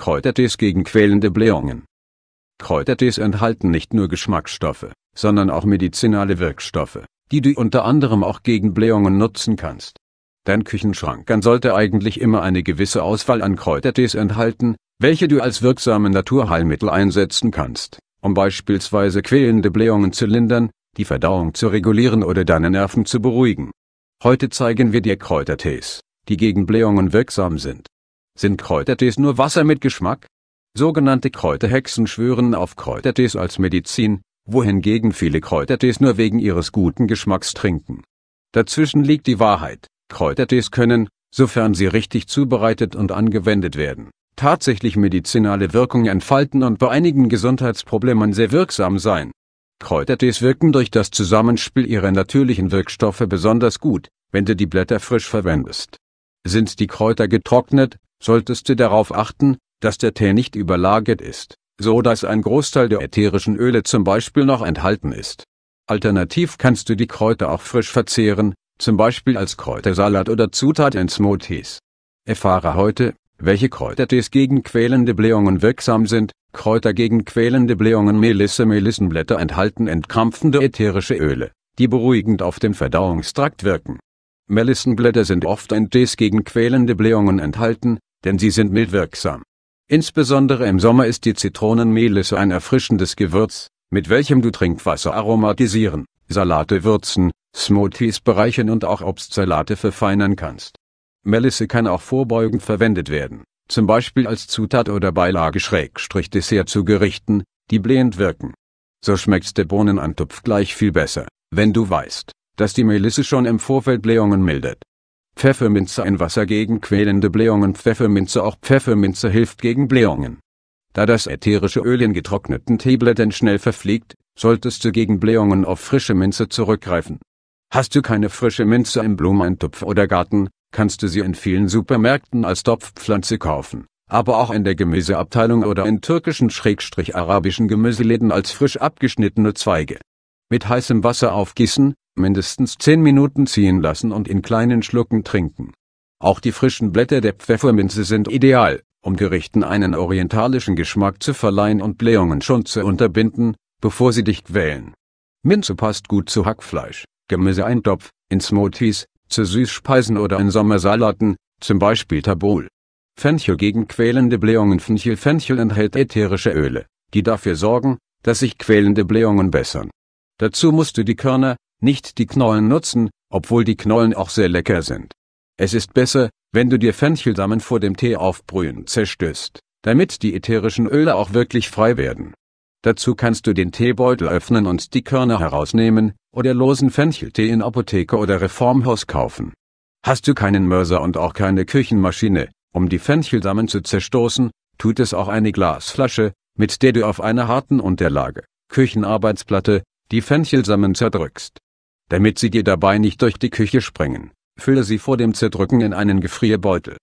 Kräutertees gegen quälende Blähungen. Kräutertees enthalten nicht nur Geschmacksstoffe, sondern auch medizinale Wirkstoffe, die du unter anderem auch gegen Blähungen nutzen kannst. Dein Küchenschrank kann sollte eigentlich immer eine gewisse Auswahl an Kräutertees enthalten, welche du als wirksame Naturheilmittel einsetzen kannst, um beispielsweise quälende Blähungen zu lindern, die Verdauung zu regulieren oder deine Nerven zu beruhigen. Heute zeigen wir dir Kräutertees, die gegen Blähungen wirksam sind. Sind Kräutertees nur Wasser mit Geschmack? Sogenannte Kräuterhexen schwören auf Kräutertees als Medizin, wohingegen viele Kräutertees nur wegen ihres guten Geschmacks trinken. Dazwischen liegt die Wahrheit. Kräutertees können, sofern sie richtig zubereitet und angewendet werden, tatsächlich medizinale Wirkung entfalten und bei einigen Gesundheitsproblemen sehr wirksam sein. Kräutertees wirken durch das Zusammenspiel ihrer natürlichen Wirkstoffe besonders gut, wenn du die Blätter frisch verwendest. Sind die Kräuter getrocknet, solltest du darauf achten, dass der Tee nicht überlagert ist, so dass ein Großteil der ätherischen Öle zum Beispiel noch enthalten ist. Alternativ kannst du die Kräuter auch frisch verzehren, zum Beispiel als Kräutersalat oder Zutat in Smoothies. Erfahre heute, welche Kräutertees gegen quälende Blähungen wirksam sind, Kräuter gegen quälende Blähungen Melisse Melissenblätter enthalten entkrampfende ätherische Öle, die beruhigend auf den Verdauungstrakt wirken. Melissenblätter sind oft in Tees gegen quälende Blähungen enthalten, denn sie sind mildwirksam. Insbesondere im Sommer ist die Zitronenmelisse ein erfrischendes Gewürz, mit welchem du Trinkwasser aromatisieren, Salate würzen, Smoothies bereichern und auch Obstsalate verfeinern kannst. Melisse kann auch vorbeugend verwendet werden, zum Beispiel als Zutat oder Beilage Schrägstrich Dessert zu Gerichten, die blähend wirken. So schmeckt's der Bohnenantopf gleich viel besser, wenn du weißt, dass die Melisse schon im Vorfeld Blähungen mildert. Pfefferminze in Wasser gegen quälende Blähungen Pfefferminze Auch Pfefferminze hilft gegen Blähungen. Da das ätherische Öl in getrockneten Teeblättern schnell verfliegt, solltest du gegen Blähungen auf frische Minze zurückgreifen. Hast du keine frische Minze im Blumentopf oder Garten, kannst du sie in vielen Supermärkten als Topfpflanze kaufen, aber auch in der Gemüseabteilung oder in türkischen Schrägstrich arabischen Gemüseläden als frisch abgeschnittene Zweige. Mit heißem Wasser aufgießen, mindestens 10 Minuten ziehen lassen und in kleinen Schlucken trinken. Auch die frischen Blätter der Pfefferminze sind ideal, um Gerichten einen orientalischen Geschmack zu verleihen und Blähungen schon zu unterbinden, bevor sie dich quälen. Minze passt gut zu Hackfleisch, Gemüseeintopf, in Smoothies, zu Süßspeisen oder in Sommersalaten, zum Beispiel Tabol. Fenchel gegen quälende Blähungen Fenchel Fenchel enthält ätherische Öle, die dafür sorgen, dass sich quälende Blähungen bessern. Dazu musst du die Körner, nicht die Knollen nutzen, obwohl die Knollen auch sehr lecker sind. Es ist besser, wenn du dir Fenchelsamen vor dem Tee aufbrühen zerstößt, damit die ätherischen Öle auch wirklich frei werden. Dazu kannst du den Teebeutel öffnen und die Körner herausnehmen oder losen Fencheltee in Apotheke oder Reformhaus kaufen. Hast du keinen Mörser und auch keine Küchenmaschine, um die Fenchelsamen zu zerstoßen, tut es auch eine Glasflasche, mit der du auf einer harten Unterlage, Küchenarbeitsplatte, die Fenchelsamen zerdrückst. Damit sie dir dabei nicht durch die Küche springen, fülle sie vor dem Zerdrücken in einen Gefrierbeutel.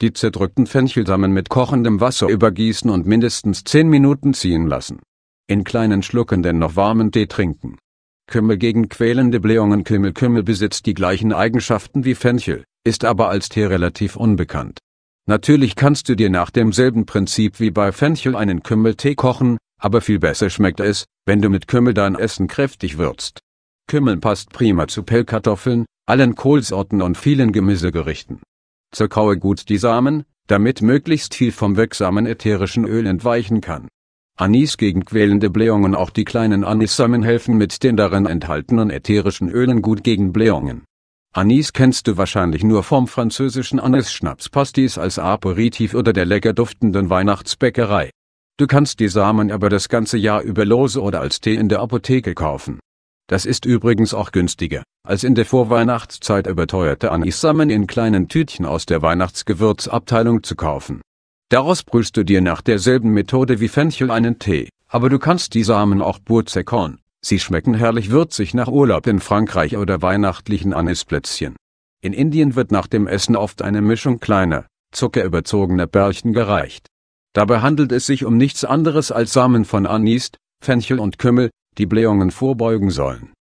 Die zerdrückten Fenchelsamen mit kochendem Wasser übergießen und mindestens 10 Minuten ziehen lassen. In kleinen Schlucken den noch warmen Tee trinken. Kümmel gegen quälende Blähungen Kümmel Kümmel besitzt die gleichen Eigenschaften wie Fenchel, ist aber als Tee relativ unbekannt. Natürlich kannst du dir nach demselben Prinzip wie bei Fenchel einen Kümmeltee kochen, aber viel besser schmeckt es, wenn du mit Kümmel dein Essen kräftig würzt. Kümmel passt prima zu Pellkartoffeln, allen Kohlsorten und vielen Gemüsegerichten. Zerkaue gut die Samen, damit möglichst viel vom wirksamen ätherischen Öl entweichen kann. Anis gegen quälende Blähungen Auch die kleinen Anissamen helfen mit den darin enthaltenen ätherischen Ölen gut gegen Blähungen. Anis kennst du wahrscheinlich nur vom französischen Anis-Schnapspastis als Aperitif oder der lecker duftenden Weihnachtsbäckerei. Du kannst die Samen aber das ganze Jahr über lose oder als Tee in der Apotheke kaufen. Das ist übrigens auch günstiger, als in der Vorweihnachtszeit überteuerte Anisamen in kleinen Tütchen aus der Weihnachtsgewürzabteilung zu kaufen. Daraus brühst du dir nach derselben Methode wie Fenchel einen Tee, aber du kannst die Samen auch pur Sie schmecken herrlich würzig nach Urlaub in Frankreich oder weihnachtlichen Anisplätzchen. In Indien wird nach dem Essen oft eine Mischung kleiner, zuckerüberzogener Bärchen gereicht. Dabei handelt es sich um nichts anderes als Samen von Anis, Fenchel und Kümmel, die Blähungen vorbeugen sollen